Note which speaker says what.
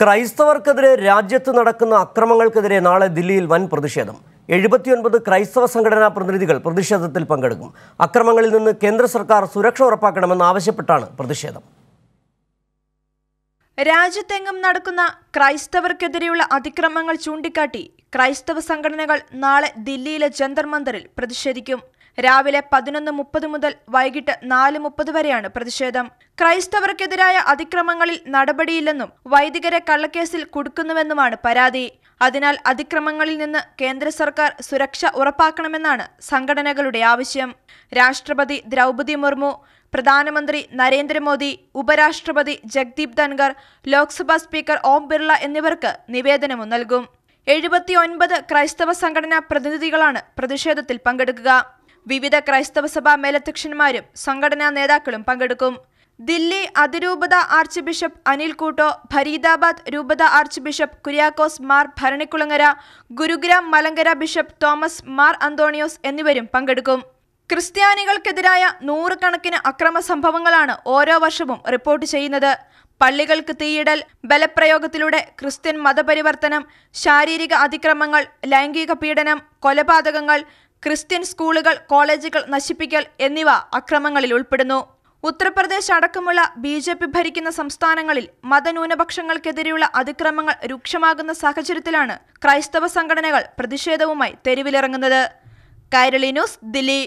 Speaker 1: ക്രൈസ്തവർക്കെതിരെ രാജ്യത്ത് നടക്കുന്ന അക്രമങ്ങൾക്കെതിരെ നാളെ ദില്ലിയിൽ വൻ പ്രതിഷേധം എഴുപത്തിയൊൻപത് ക്രൈസ്തവ സംഘടനാ പ്രതിനിധികൾ പ്രതിഷേധത്തിൽ പങ്കെടുക്കും അക്രമങ്ങളിൽ നിന്ന് കേന്ദ്ര സർക്കാർ സുരക്ഷ ഉറപ്പാക്കണമെന്ന് ആവശ്യപ്പെട്ടാണ് പ്രതിഷേധം
Speaker 2: രാജ്യത്തെങ്ങും നടക്കുന്ന ക്രൈസ്തവർക്കെതിരെയുള്ള അതിക്രമങ്ങൾ ചൂണ്ടിക്കാട്ടി ക്രൈസ്തവ സംഘടനകൾ നാളെ ദില്ലിയിലെ ജന്തർ മന്ദറിൽ പ്രതിഷേധിക്കും രാവിലെ പതിനൊന്ന് മുപ്പത് മുതൽ വൈകിട്ട് നാല് മുപ്പത് വരെയാണ് പ്രതിഷേധം ക്രൈസ്തവർക്കെതിരായ അതിക്രമങ്ങളിൽ നടപടിയില്ലെന്നും വൈദികരെ കള്ളക്കേസിൽ കുടുക്കുന്നുവെന്നുമാണ് പരാതി അതിനാൽ അതിക്രമങ്ങളിൽ നിന്ന് കേന്ദ്ര സർക്കാർ സുരക്ഷ ഉറപ്പാക്കണമെന്നാണ് സംഘടനകളുടെ ആവശ്യം രാഷ്ട്രപതി ദ്രൗപതി മുർമു പ്രധാനമന്ത്രി നരേന്ദ്രമോദി ഉപരാഷ്ട്രപതി ജഗ്ദീപ് ധൻഖർ ലോക്സഭാ സ്പീക്കർ ഓം ബിർള എന്നിവർക്ക് നിവേദനവും നൽകും എഴുപത്തിയൊൻപത് ക്രൈസ്തവ സംഘടനാ പ്രതിനിധികളാണ് പ്രതിഷേധത്തിൽ പങ്കെടുക്കുക വിവിധ ക്രൈസ്തവ സഭാ മേലധ്യക്ഷന്മാരും സംഘടനാ നേതാക്കളും പങ്കെടുക്കും ദില്ലി അതിരൂപത archbishop Anil Couto Faridabad രൂപത archbishop Kuriakose Mar Bharanikulangara Gurugram Malankara bishop Thomas Mar Anthonios എന്നിവരും പങ്കെടുക്കും ക്രിസ്ത്യാനികൾക്കെതിരായ നൂറുകണക്കിന് അക്രമ സംഭവങ്ങളാണ് ഓരോ വർഷവും റിപ്പോർട്ട് ചെയ്യുന്നത് പള്ളികൾക്ക് തീയിടൽ ബലപ്രയോഗത്തിലൂടെ ക്രിസ്ത്യൻ മതപരിവർത്തനം ശാരീരിക അതിക്രമങ്ങൾ ലൈംഗിക പീഡനം കൊലപാതകങ്ങൾ ക്രിസ്ത്യൻ സ്കൂളുകൾ കോളേജുകൾ നശിപ്പിക്കൽ എന്നിവ അക്രമങ്ങളിൽ ഉൾപ്പെടുന്നു ഉത്തർപ്രദേശ് അടക്കമുള്ള ബി ജെ പി ഭരിക്കുന്ന സംസ്ഥാനങ്ങളിൽ മതന്യൂനപക്ഷങ്ങൾക്കെതിരെയുള്ള അതിക്രമങ്ങൾ രൂക്ഷമാകുന്ന സാഹചര്യത്തിലാണ് ക്രൈസ്തവ സംഘടനകൾ പ്രതിഷേധവുമായി തെരുവിലിറങ്ങുന്നത് കൈരളി ന്യൂസ് ദില്ലി